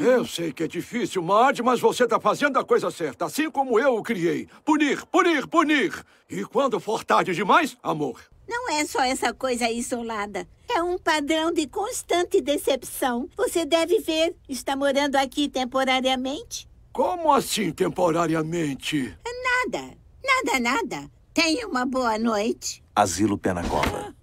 Eu sei que é difícil, Marge, mas você está fazendo a coisa certa, assim como eu o criei. Punir, punir, punir. E quando for tarde demais, amor. Não é só essa coisa isolada. É um padrão de constante decepção. Você deve ver, está morando aqui temporariamente. Como assim temporariamente? Nada, nada, nada. Tenha uma boa noite. Asilo Penacova.